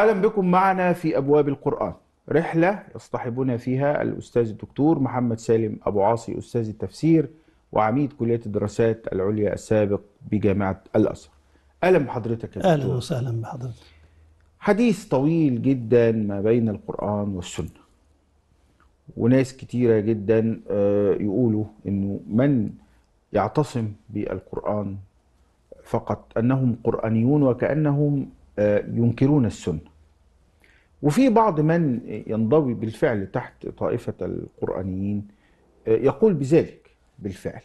اهلا بكم معنا في ابواب القران رحله يصطحبنا فيها الاستاذ الدكتور محمد سالم ابو عاصي استاذ التفسير وعميد كليه الدراسات العليا السابق بجامعه الازهر اهلا بحضرتك يا اهلا وسهلا بحضرتك حديث طويل جدا ما بين القران والسنه وناس كتيره جدا آه، يقولوا انه من يعتصم بالقران فقط انهم قرانيون وكانهم آه، ينكرون السنه وفي بعض من ينضوي بالفعل تحت طائفة القرآنيين آه، يقول بذلك بالفعل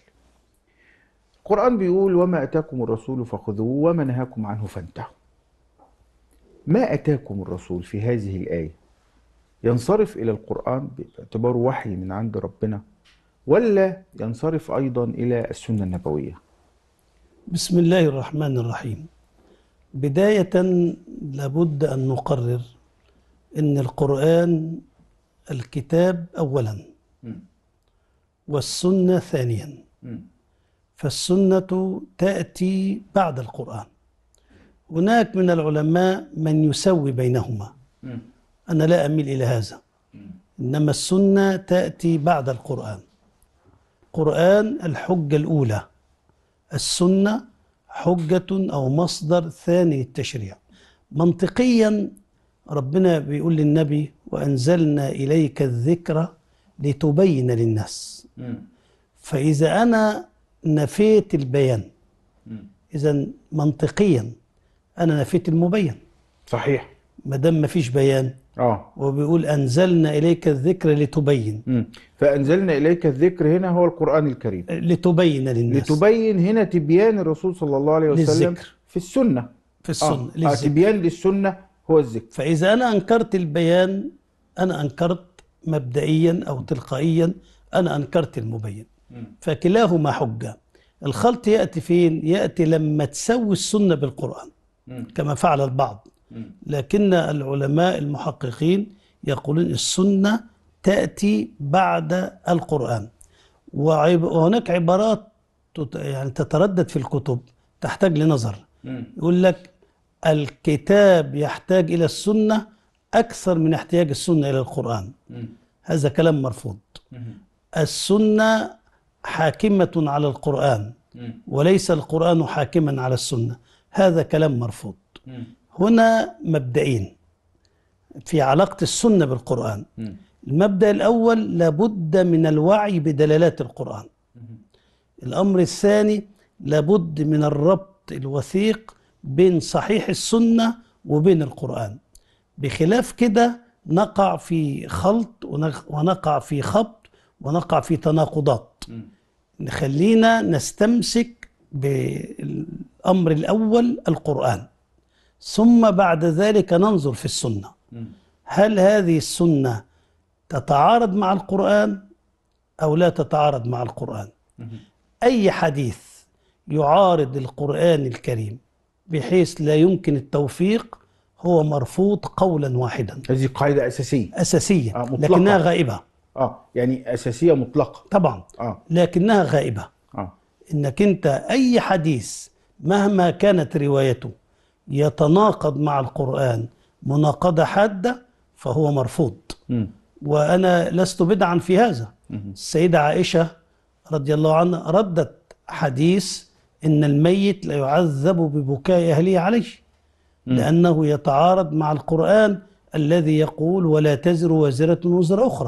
القرآن بيقول وما أتاكم الرسول فخذوه وما نهاكم عنه فانتهوا ما أتاكم الرسول في هذه الآية ينصرف إلى القرآن باعتباره وحي من عند ربنا ولا ينصرف أيضا إلى السنة النبوية بسم الله الرحمن الرحيم بداية لابد أن نقرر إن القرآن الكتاب أولا والسنة ثانيا فالسنة تأتي بعد القرآن هناك من العلماء من يسوي بينهما أنا لا أميل إلى هذا إنما السنة تأتي بعد القرآن قرآن الحجة الأولى السنة حجة أو مصدر ثاني للتشريع منطقيا ربنا بيقول للنبي وأنزلنا إليك الذكر لتبين للناس فإذا أنا نفيت البيان إذا منطقيا أنا نفيت المبين صحيح ما دام ما فيش بيان اه وبيقول أنزلنا إليك الذكر لتبين مم. فأنزلنا إليك الذكر هنا هو القرآن الكريم لتبين للناس لتبين هنا تبيان الرسول صلى الله عليه وسلم للذكر. في السنة في السنة آه. آه، للذكر. آه تبيان للسنة هو الذكر فإذا أنا أنكرت البيان أنا أنكرت مبدئيا أو تلقائيا أنا أنكرت المبين فكلاهما حجة الخلط يأتي فين؟ يأتي لما تسوي السنة بالقرآن كما فعل البعض لكن العلماء المحققين يقولون السنة تأتي بعد القرآن وهناك عبارات يعني تتردد في الكتب تحتاج لنظر يقول لك الكتاب يحتاج إلى السنة أكثر من احتياج السنة إلى القرآن هذا كلام مرفوض السنة حاكمة على القرآن وليس القرآن حاكما على السنة هذا كلام مرفوض هنا مبدئين في علاقة السنة بالقرآن المبدأ الأول لابد من الوعي بدلالات القرآن الأمر الثاني لابد من الربط الوثيق بين صحيح السنة وبين القرآن بخلاف كده نقع في خلط ونقع في خبط ونقع في تناقضات نخلينا نستمسك بالأمر الأول القرآن ثم بعد ذلك ننظر في السنة هل هذه السنة تتعارض مع القرآن أو لا تتعارض مع القرآن أي حديث يعارض القرآن الكريم بحيث لا يمكن التوفيق هو مرفوض قولا واحدا هذه قاعدة أساسية أساسية آه مطلقة. لكنها غائبة آه يعني أساسية مطلقة طبعا آه. لكنها غائبة آه. إنك أنت أي حديث مهما كانت روايته يتناقض مع القرآن مناقضة حادة فهو مرفوض م. وأنا لست بدعا في هذا السيدة عائشة رضي الله عنها ردت حديث إن الميت ليعذب ببكاء أهله عليه لأنه يتعارض مع القرآن الذي يقول ولا تزر وازرة وزر أخرى